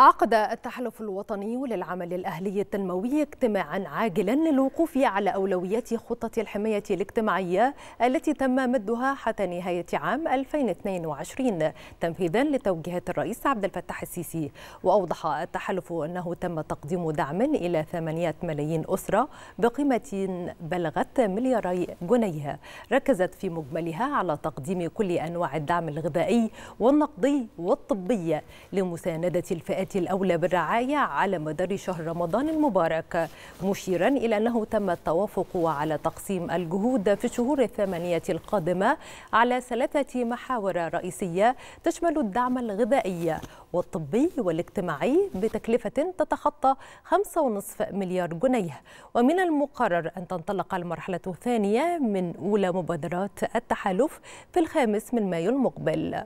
عقد التحالف الوطني للعمل الأهلي التنموي اجتماعا عاجلا للوقوف على أولويات خطة الحماية الاجتماعية التي تم مدها حتى نهاية عام 2022 تنفيذا لتوجيهات الرئيس عبد الفتاح السيسي وأوضح التحالف أنه تم تقديم دعم إلى 8 ملايين أسرة بقيمة بلغت ملياري جنيه ركزت في مجملها على تقديم كل أنواع الدعم الغذائي والنقدي والطبي لمساندة الفئات الأولى بالرعاية على مدار شهر رمضان المبارك مشيرا إلى أنه تم التوافق على تقسيم الجهود في الشهور الثمانية القادمة على ثلاثة محاور رئيسية تشمل الدعم الغذائي والطبي والاجتماعي بتكلفة تتخطى 5.5 مليار جنيه ومن المقرر أن تنطلق المرحلة الثانية من أولى مبادرات التحالف في الخامس من مايو المقبل